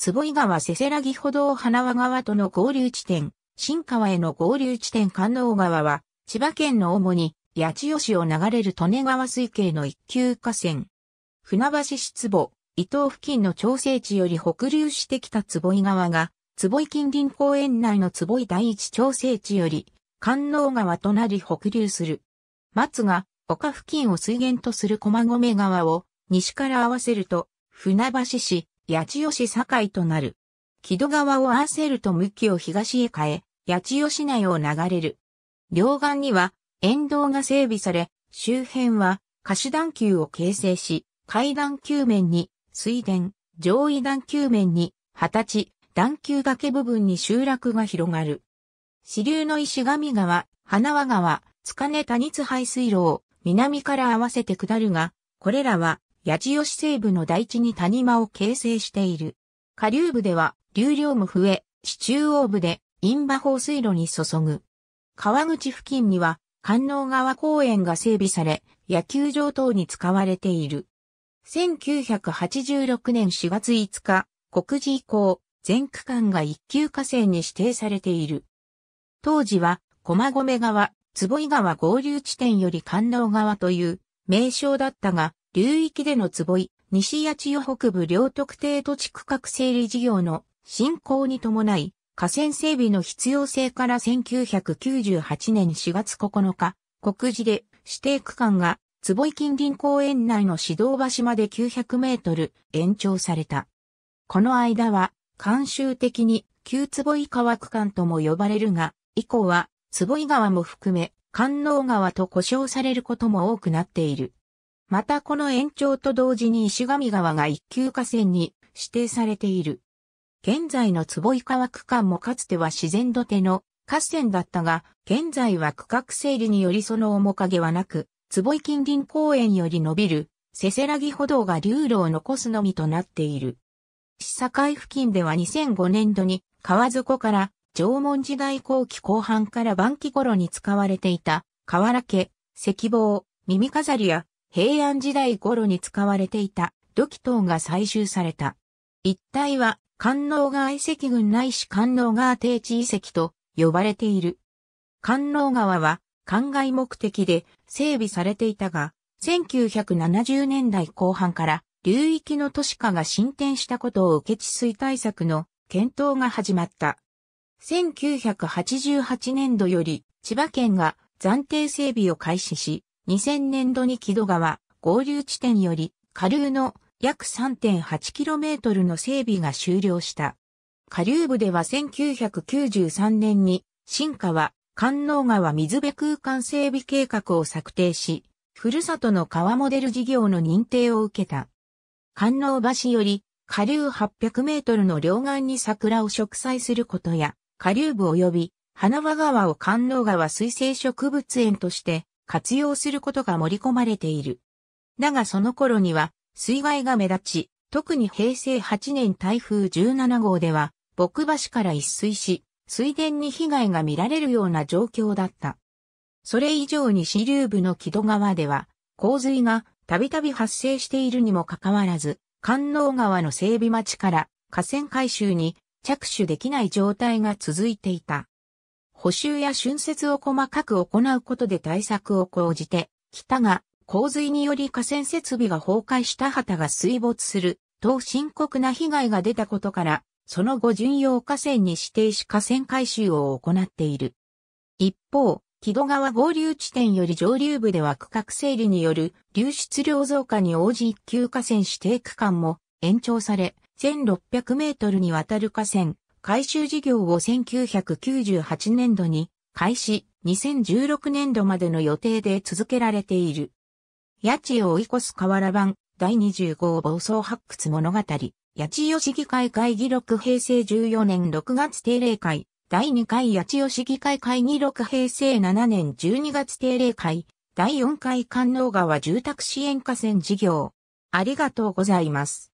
坪井川せせらぎ歩道花輪川との合流地点、新川への合流地点観音川は、千葉県の主に八千代市を流れる利根川水系の一級河川。船橋市坪、伊東付近の調整地より北流してきた坪井川が、坪井近隣公園内の坪井第一調整地より、観音川となり北流する。松が、丘付近を水源とする駒込川を、西から合わせると、船橋市、八千代市境となる。木戸川を合わせると向きを東へ変え、八千代市内を流れる。両岸には沿道が整備され、周辺は下貸段丘を形成し、階段球面に水田、上位段球面に二十歳、段球崖部分に集落が広がる。支流の石神川、花輪川、塚根谷津排水路を南から合わせて下るが、これらは八千代市西部の大地に谷間を形成している。下流部では流量も増え、市中央部で陰馬放水路に注ぐ。川口付近には観音川公園が整備され、野球場等に使われている。1986年4月5日、国示以降、全区間が一級河川に指定されている。当時は、駒込川、坪井川合流地点より観音川という名称だったが、流域での坪井、西八千代北部両特定土地区画整理事業の振興に伴い、河川整備の必要性から1998年4月9日、告示で指定区間が坪井近隣公園内の指導橋まで900メートル延長された。この間は、慣習的に旧坪井川区間とも呼ばれるが、以降は坪井川も含め、観音川と呼称されることも多くなっている。またこの延長と同時に石上川が一級河川に指定されている。現在の坪井川区間もかつては自然土手の河川だったが、現在は区画整理によりその面影はなく、坪井近隣公園より伸びる、せせらぎ歩道が流路を残すのみとなっている。市境付近では2005年度に川底から縄文時代後期後半から晩期頃に使われていた、河原家、石棒、耳飾りや平安時代頃に使われていた土器等が採集された。一帯は官能川遺跡群ないし観川定地遺跡と呼ばれている。官能川は灌漑目的で整備されていたが、1970年代後半から流域の都市化が進展したことを受け治水対策の検討が始まった。1988年度より千葉県が暫定整備を開始し、2000年度に木戸川合流地点より下流の約 3.8km の整備が終了した。下流部では1993年に新川、関能川水辺空間整備計画を策定し、ふるさとの川モデル事業の認定を受けた。関能橋より下流800メートルの両岸に桜を植栽することや、下流部及び花輪川を関能川水生植物園として活用することが盛り込まれている。だがその頃には水害が目立ち、特に平成8年台風17号では、牧橋から一水し、水田に被害が見られるような状況だった。それ以上に支流部の木戸川では、洪水がたびたび発生しているにもかかわらず、観音川の整備町から河川改修に着手できない状態が続いていた。補修や浚渫を細かく行うことで対策を講じて、きたが、洪水により河川設備が崩壊した旗が水没する、と深刻な被害が出たことから、その後巡洋河川に指定し河川回収を行っている。一方、木戸川合流地点より上流部では区画整理による流出量増加に応じ一級河川指定区間も延長され、1600メートルにわたる河川、改修事業を1998年度に開始、2016年度までの予定で続けられている。八千を追い越す河原版第25暴走発掘物語、八千代市議会会議録平成14年6月定例会、第2回八千代市議会会議録平成7年12月定例会、第4回観音川住宅支援河川事業。ありがとうございます。